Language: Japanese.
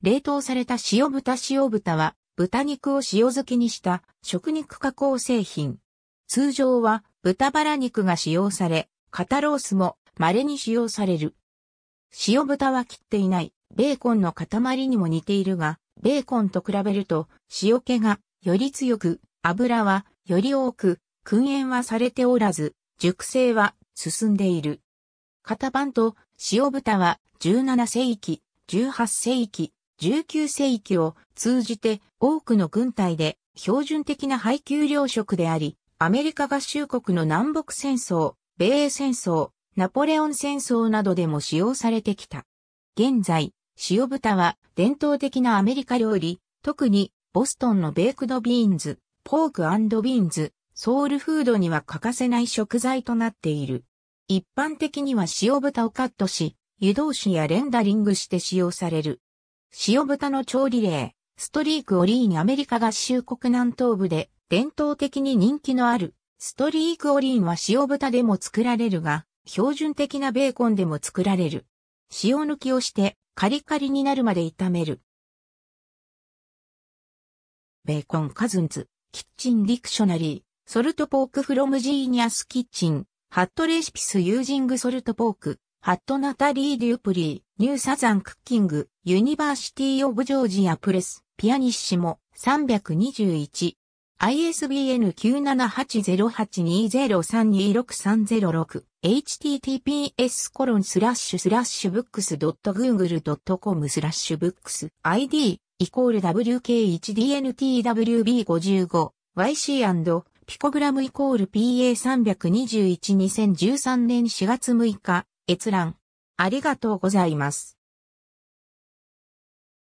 冷凍された塩豚塩豚は、豚肉を塩漬けにした食肉加工製品。通常は豚バラ肉が使用され、肩ロースも稀に使用される。塩豚は切っていない、ベーコンの塊にも似ているが、ベーコンと比べると塩気がより強く、油はより多く、燻煙はされておらず、熟成は進んでいる。型番と塩豚は17世紀、18世紀、19世紀を通じて多くの軍隊で標準的な配給糧食であり、アメリカ合衆国の南北戦争、米英戦争、ナポレオン戦争などでも使用されてきた。現在、塩豚は伝統的なアメリカ料理、特にボストンのベークドビーンズ、ポークビーンズ、ソウルフードには欠かせない食材となっている。一般的には塩豚をカットし、湯通しやレンダリングして使用される。塩豚の調理例、ストリークオリーンアメリカ合衆国南東部で伝統的に人気のある、ストリークオリーンは塩豚でも作られるが、標準的なベーコンでも作られる。塩抜きをしてカリカリになるまで炒める。ベーコンカズンズ、キッチンディクショナリー、ソルトポークフロムジーニアスキッチン、ハットレシピスユージングソルトポーク、ハットナタリー・デュープリー。ニューサザンクッキング、ユニバーシティオブジョージアプレス、ピアニッシモ、321。ISBN 9780820326306 https コロンスラッシュスラッシュブックス .google.com スラッシュブックス ID イコール WK1DNTWB55 YC& ピコグラムイコール PA3212013 年4月6日閲覧ありがとうございます。